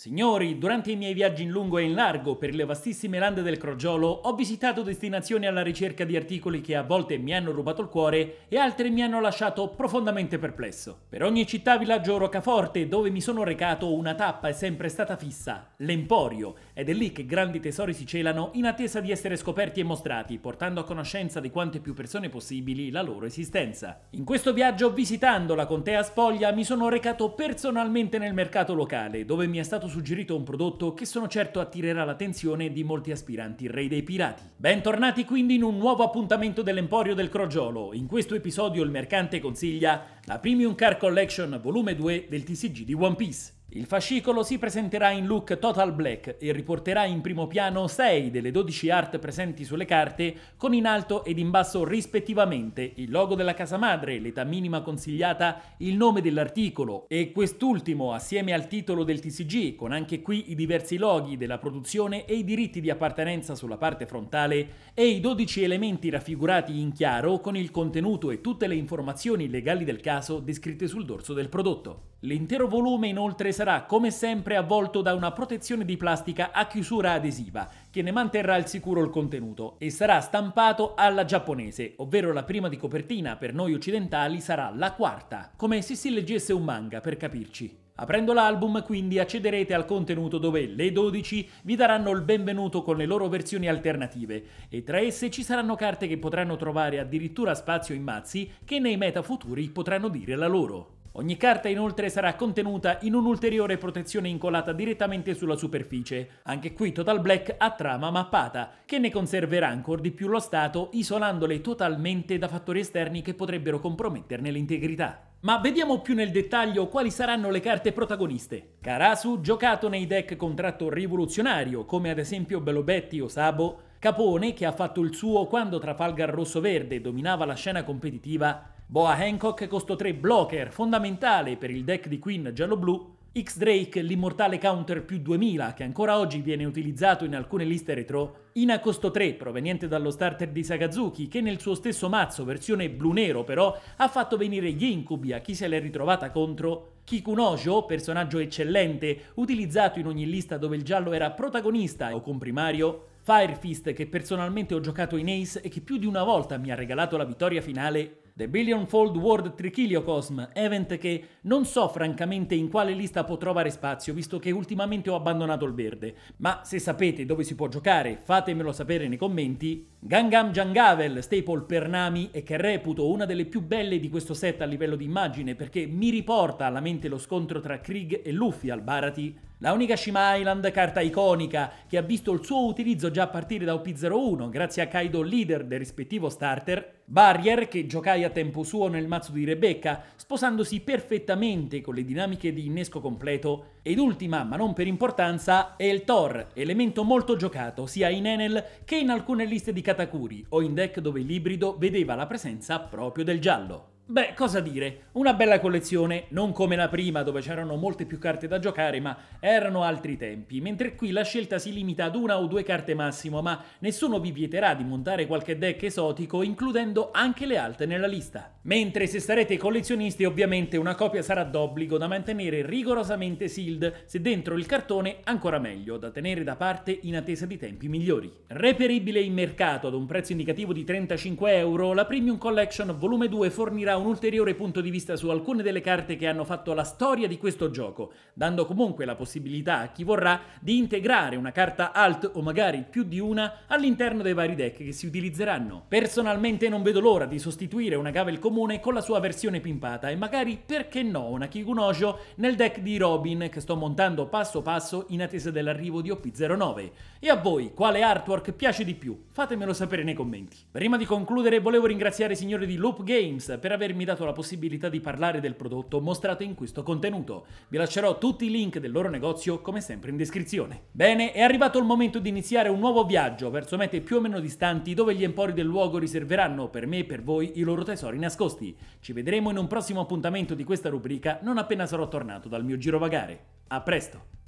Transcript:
Signori, durante i miei viaggi in lungo e in largo per le vastissime lande del Crogiolo ho visitato destinazioni alla ricerca di articoli che a volte mi hanno rubato il cuore e altri mi hanno lasciato profondamente perplesso. Per ogni città, villaggio o roccaforte dove mi sono recato una tappa è sempre stata fissa, l'Emporio, ed è lì che grandi tesori si celano in attesa di essere scoperti e mostrati, portando a conoscenza di quante più persone possibili la loro esistenza. In questo viaggio, visitando la contea Spoglia, mi sono recato personalmente nel mercato locale, dove mi è stato suggerito un prodotto che sono certo attirerà l'attenzione di molti aspiranti re dei pirati. Bentornati quindi in un nuovo appuntamento dell'Emporio del Crogiolo. In questo episodio il mercante consiglia la Premium Car Collection Volume 2 del TCG di One Piece. Il fascicolo si presenterà in look total black e riporterà in primo piano 6 delle 12 art presenti sulle carte con in alto ed in basso rispettivamente il logo della casa madre, l'età minima consigliata, il nome dell'articolo e quest'ultimo assieme al titolo del TCG con anche qui i diversi loghi della produzione e i diritti di appartenenza sulla parte frontale e i 12 elementi raffigurati in chiaro con il contenuto e tutte le informazioni legali del caso descritte sul dorso del prodotto. L'intero volume inoltre sarà come sempre avvolto da una protezione di plastica a chiusura adesiva che ne manterrà al sicuro il contenuto e sarà stampato alla giapponese, ovvero la prima di copertina per noi occidentali sarà la quarta, come se si leggesse un manga per capirci. Aprendo l'album quindi accederete al contenuto dove le 12 vi daranno il benvenuto con le loro versioni alternative e tra esse ci saranno carte che potranno trovare addirittura spazio in mazzi che nei meta futuri potranno dire la loro. Ogni carta inoltre sarà contenuta in un'ulteriore protezione incolata direttamente sulla superficie. Anche qui Total Black ha trama mappata, che ne conserverà ancora di più lo stato isolandole totalmente da fattori esterni che potrebbero comprometterne l'integrità. Ma vediamo più nel dettaglio quali saranno le carte protagoniste. Karasu, giocato nei deck con tratto rivoluzionario, come ad esempio Belobetti o Sabo, Capone, che ha fatto il suo quando Trafalgar Rosso-Verde dominava la scena competitiva, Boa Hancock costo 3 blocker, fondamentale per il deck di Queen giallo-blu, X-Drake, l'immortale counter più 2000 che ancora oggi viene utilizzato in alcune liste retro, Ina costo 3 proveniente dallo starter di Sakazuki che nel suo stesso mazzo, versione blu-nero però, ha fatto venire gli incubi a chi se l'è ritrovata contro, Kikunojo, personaggio eccellente, utilizzato in ogni lista dove il giallo era protagonista o comprimario, Firefist che personalmente ho giocato in Ace e che più di una volta mi ha regalato la vittoria finale The Billion Fold World Trichiliocosm, event che non so francamente in quale lista può trovare spazio, visto che ultimamente ho abbandonato il verde. Ma se sapete dove si può giocare, fatemelo sapere nei commenti. Gangam Jangavel, staple per Nami e che reputo una delle più belle di questo set a livello di immagine, perché mi riporta alla mente lo scontro tra Krieg e Luffy al Barati, la unica Shima Island carta iconica che ha visto il suo utilizzo già a partire da OP01 grazie a Kaido leader del rispettivo starter, Barrier che giocai a tempo suo nel mazzo di Rebecca sposandosi perfettamente con le dinamiche di innesco completo ed ultima ma non per importanza è il Thor, elemento molto giocato sia in Enel che in alcune liste di Katakuri o in deck dove l'ibrido vedeva la presenza proprio del giallo. Beh, cosa dire? Una bella collezione, non come la prima dove c'erano molte più carte da giocare, ma erano altri tempi, mentre qui la scelta si limita ad una o due carte massimo, ma nessuno vi vieterà di montare qualche deck esotico, includendo anche le alte nella lista. Mentre se sarete collezionisti ovviamente una copia sarà d'obbligo da mantenere rigorosamente sealed, se dentro il cartone ancora meglio, da tenere da parte in attesa di tempi migliori. Reperibile in mercato ad un prezzo indicativo di 35€, euro, la Premium Collection Volume 2 fornirà un ulteriore punto di vista su alcune delle carte che hanno fatto la storia di questo gioco, dando comunque la possibilità a chi vorrà di integrare una carta alt o magari più di una all'interno dei vari deck che si utilizzeranno. Personalmente non vedo l'ora di sostituire una Gavel comune con la sua versione pimpata e magari, perché no, una Kikunojo nel deck di Robin che sto montando passo passo in attesa dell'arrivo di OP09. E a voi, quale artwork piace di più? Fatemelo sapere nei commenti. Prima di concludere volevo ringraziare i signori di Loop Games per aver avermi dato la possibilità di parlare del prodotto mostrato in questo contenuto. Vi lascerò tutti i link del loro negozio come sempre in descrizione. Bene, è arrivato il momento di iniziare un nuovo viaggio verso mete più o meno distanti dove gli empori del luogo riserveranno per me e per voi i loro tesori nascosti. Ci vedremo in un prossimo appuntamento di questa rubrica non appena sarò tornato dal mio girovagare. A presto!